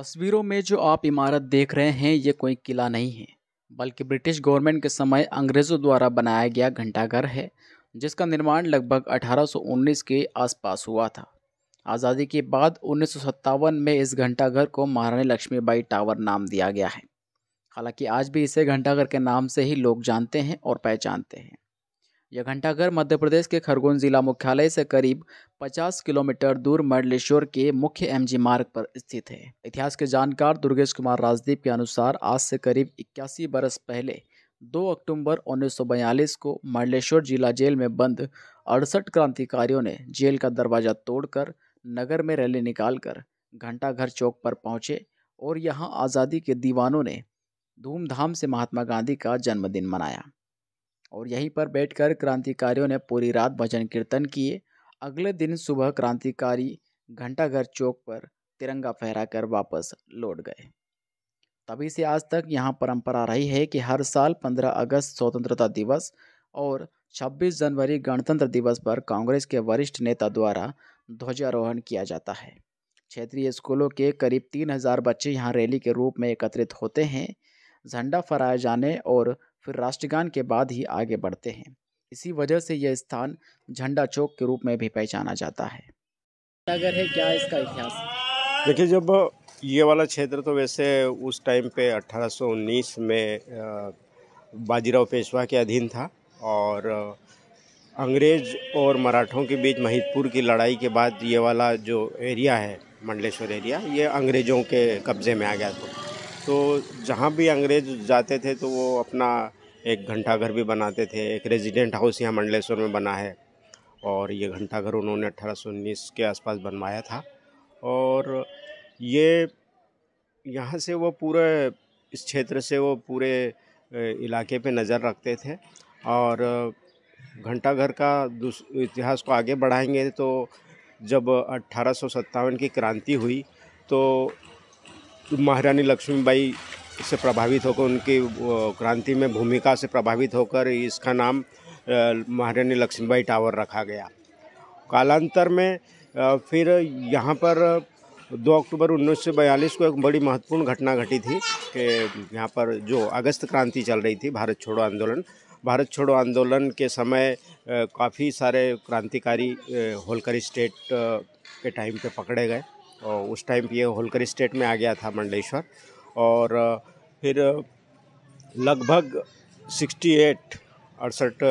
तस्वीरों में जो आप इमारत देख रहे हैं ये कोई किला नहीं है बल्कि ब्रिटिश गवर्नमेंट के समय अंग्रेज़ों द्वारा बनाया गया घंटाघर है जिसका निर्माण लगभग 1819 के आसपास हुआ था आज़ादी के बाद उन्नीस में इस घंटाघर को महारानी लक्ष्मीबाई टावर नाम दिया गया है हालांकि आज भी इसे घंटाघर के नाम से ही लोग जानते हैं और पहचानते हैं यह घंटाघर मध्य प्रदेश के खरगोन जिला मुख्यालय से करीब 50 किलोमीटर दूर मंडलेश्वर के मुख्य एमजी मार्ग पर स्थित है इतिहास के जानकार दुर्गेश कुमार राजदीप के अनुसार आज से करीब इक्यासी बरस पहले 2 अक्टूबर 1942 को मंडलेश्वर जिला जेल में बंद अड़सठ क्रांतिकारियों ने जेल का दरवाजा तोड़कर नगर में रैली निकालकर घंटाघर चौक पर पहुंचे और यहां आज़ादी के दीवानों ने धूमधाम से महात्मा गांधी का जन्मदिन मनाया और यहीं पर बैठकर क्रांतिकारियों ने पूरी रात भजन कीर्तन किए अगले दिन सुबह क्रांतिकारी घंटाघर चौक पर तिरंगा फहराकर वापस लौट गए तभी से आज तक यहाँ परंपरा रही है कि हर साल 15 अगस्त स्वतंत्रता दिवस और 26 जनवरी गणतंत्र दिवस पर कांग्रेस के वरिष्ठ नेता द्वारा ध्वजारोहण किया जाता है क्षेत्रीय स्कूलों के करीब तीन हज़ार बच्चे यहाँ रैली के रूप में एकत्रित होते हैं झंडा फहराए जाने और फिर राष्ट्रगान के बाद ही आगे बढ़ते हैं इसी वजह से यह स्थान झंडा चौक के रूप में भी पहचाना जाता है नगर है क्या इसका इतिहास देखिए जब ये वाला क्षेत्र तो वैसे उस टाइम पे 1819 में बाजीराव पेशवा के अधीन था और अंग्रेज और मराठों के बीच महितपुर की लड़ाई के बाद ये वाला जो एरिया है मंडलेश्वर एरिया ये अंग्रेज़ों के कब्ज़े में आ गया था तो जहाँ भी अंग्रेज जाते थे तो वो अपना एक घंटा घर भी बनाते थे एक रेजिडेंट हाउस यहाँ मंडलेश्वर में बना है और ये घंटा घर उन्होंने अट्ठारह के आसपास बनवाया था और ये यहाँ से वो पूरे इस क्षेत्र से वो पूरे इलाके पे नज़र रखते थे और घंटा घर का इतिहास को आगे बढ़ाएंगे तो जब अट्ठारह की क्रांति हुई तो महारानी लक्ष्मीबाई से प्रभावित होकर उनकी क्रांति में भूमिका से प्रभावित होकर इसका नाम महारानी लक्ष्मीबाई टावर रखा गया कालांतर में फिर यहाँ पर 2 अक्टूबर 1942 को एक बड़ी महत्वपूर्ण घटना घटी थी कि यहाँ पर जो अगस्त क्रांति चल रही थी भारत छोड़ो आंदोलन भारत छोड़ो आंदोलन के समय काफ़ी सारे क्रांतिकारी होलकर स्टेट के टाइम पे पकड़े गए और उस टाइम ये होलकर स्टेट में आ गया था मंडलेश्वर और फिर लगभग 68 अड़सठ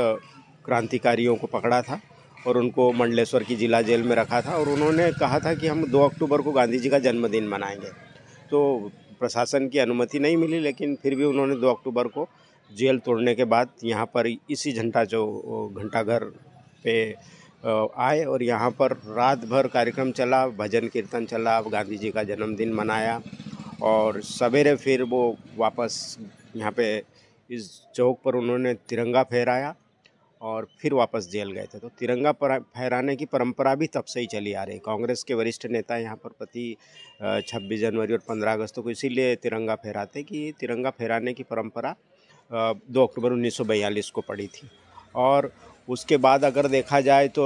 क्रांतिकारियों को पकड़ा था और उनको मंडलेश्वर की जिला जेल में रखा था और उन्होंने कहा था कि हम 2 अक्टूबर को गांधी जी का जन्मदिन मनाएंगे तो प्रशासन की अनुमति नहीं मिली लेकिन फिर भी उन्होंने 2 अक्टूबर को जेल तोड़ने के बाद यहाँ पर इसी झंडा जो घंटाघर पे आए और यहाँ पर रात भर कार्यक्रम चला भजन कीर्तन चला गांधी जी का जन्मदिन मनाया और सवेरे फिर वो वापस यहाँ पे इस चौक पर उन्होंने तिरंगा फहराया और फिर वापस जेल गए थे तो तिरंगा फहराने की परंपरा भी तब से ही चली आ रही कांग्रेस के वरिष्ठ नेता यहाँ पर प्रति 26 जनवरी और 15 अगस्त को इसीलिए तिरंगा फहराते कि तिरंगा फहराने की परंपरा 2 अक्टूबर 1942 को पड़ी थी और उसके बाद अगर देखा जाए तो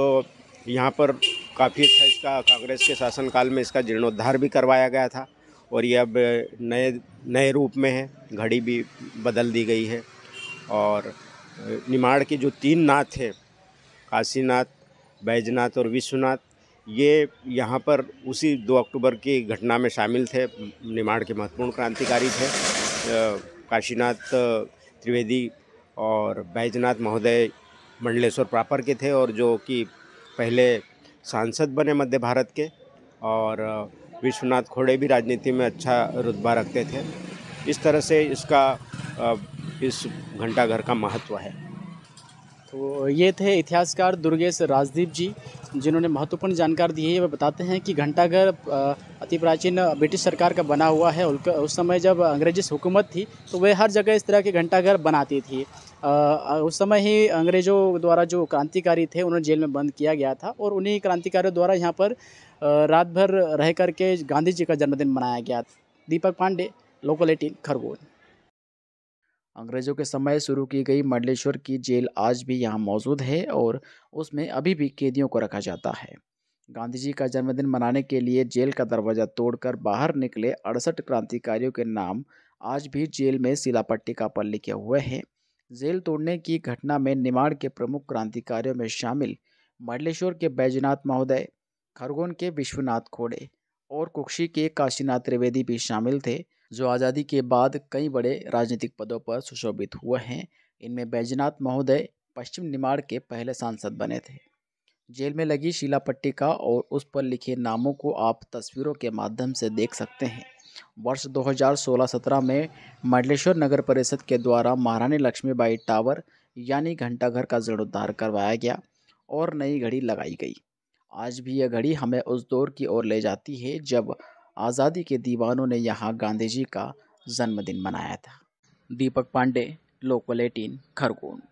यहाँ पर काफ़ी अच्छा इसका कांग्रेस के शासनकाल में इसका जीर्णोद्धार भी करवाया गया था और ये अब नए नए रूप में है घड़ी भी बदल दी गई है और निमाड़ के जो तीन नाथ हैं काशीनाथ बैजनाथ और विश्वनाथ ये यहाँ पर उसी 2 अक्टूबर की घटना में शामिल थे निमाड़ के महत्वपूर्ण क्रांतिकारी थे काशीनाथ त्रिवेदी और बैजनाथ महोदय मंडलेश्वर प्रॉपर के थे और जो कि पहले सांसद बने मध्य भारत के और विश्वनाथ खोड़े भी राजनीति में अच्छा रुतबा रखते थे इस तरह से इसका इस घंटाघर का महत्व है तो ये थे इतिहासकार दुर्गेश राजदीप जी जिन्होंने महत्वपूर्ण जानकारी दी है वह बताते हैं कि घंटाघर अति प्राचीन ब्रिटिश सरकार का बना हुआ है उस समय जब अंग्रेजी हुकूमत थी तो वह हर जगह इस तरह के घंटाघर बनाती थी उस समय ही अंग्रेज़ों द्वारा जो क्रांतिकारी थे उन्हें जेल में बंद किया गया था और उन्हीं क्रांतिकारियों द्वारा यहाँ पर रात भर रह करके गांधी जी का जन्मदिन मनाया गया दीपक पांडे लोकल एटीन खरगोन अंग्रेज़ों के समय शुरू की गई मंडलेश्वर की जेल आज भी यहाँ मौजूद है और उसमें अभी भी कैदियों को रखा जाता है गांधी जी का जन्मदिन मनाने के लिए जेल का दरवाज़ा तोड़कर बाहर निकले अड़सठ क्रांतिकारियों के नाम आज भी जेल में का पर लिखे हुए हैं जेल तोड़ने की घटना में निमाड़ के प्रमुख क्रांतिकारियों में शामिल मंडलेश्वर के बैजनाथ महोदय खरगोन के विश्वनाथ खोड़े और कुक्षी के काशीनाथ त्रिवेदी भी शामिल थे जो आज़ादी के बाद कई बड़े राजनीतिक पदों पर सुशोभित हुए हैं इनमें बैजनाथ महोदय पश्चिम निमाड़ के पहले सांसद बने थे जेल में लगी शिला पट्टिका और उस पर लिखे नामों को आप तस्वीरों के माध्यम से देख सकते हैं वर्ष 2016-17 में मंडलेश्वर नगर परिषद के द्वारा महारानी लक्ष्मीबाई टावर यानी घंटाघर का जीर्णोद्धार करवाया गया और नई घड़ी लगाई गई आज भी यह घड़ी हमें उस दौर की ओर ले जाती है जब आज़ादी के दीवानों ने यहाँ गांधी जी का जन्मदिन मनाया था दीपक पांडे लोकल एटीन खरगोन